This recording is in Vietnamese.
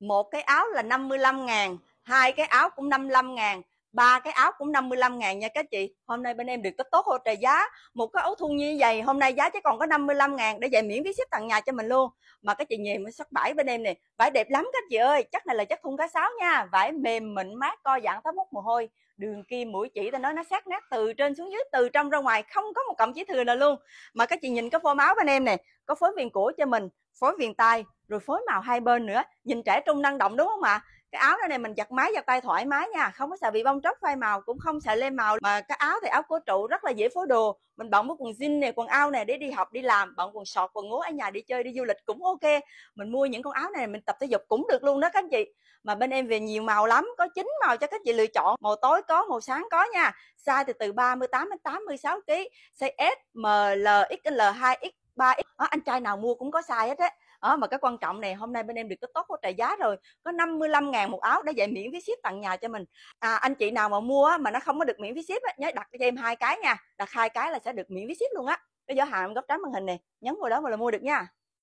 một cái áo là 55 ngàn hai cái áo cũng 55 ngàn ba cái áo cũng 55 ngàn nha các chị hôm nay bên em được tốt tốt hỗ trợ giá một cái áo thun như vậy hôm nay giá chỉ còn có 55 ngàn để về miễn phí ship tặng nhà cho mình luôn mà các chị nhìn mới sắc vải bên em này vải đẹp lắm các chị ơi chắc này là chất thun cá sáo nha vải mềm mịn mát co giãn tới mút mồ hôi đường kim mũi chỉ ta nói nó sát nát từ trên xuống dưới từ trong ra ngoài không có một cọng chỉ thừa nào luôn mà các chị nhìn cái form áo bên em này có phối viền cổ cho mình phối viền tay rồi phối màu hai bên nữa nhìn trẻ trung năng động đúng không ạ cái áo này, này mình giặt máy giặt tay thoải mái nha không có sợ bị bong tróc phai màu cũng không sợ lên màu mà cái áo thì áo cổ trụ rất là dễ phối đồ mình bận với quần jean này quần ao này để đi học đi làm bận quần sọt quần ngố ở nhà đi chơi đi du lịch cũng ok mình mua những con áo này mình tập thể dục cũng được luôn đó các anh chị mà bên em về nhiều màu lắm có chín màu cho các chị lựa chọn màu tối có màu sáng có nha size thì từ 38 đến 86 kg size S M L XL 2 3x à, ờ, anh trai nào mua cũng có size hết á à, mà cái quan trọng này hôm nay bên em được cái tốt hỗ trợ giá rồi có 55 ngàn một áo đã dạy miễn phí ship tặng nhà cho mình à, anh chị nào mà mua mà nó không có được miễn phí ship á, nhớ đặt cho em hai cái nha đặt hai cái là sẽ được miễn phí ship luôn á cái giỏ hàng góc trái màn hình này nhấn vào đó mà là mua được nha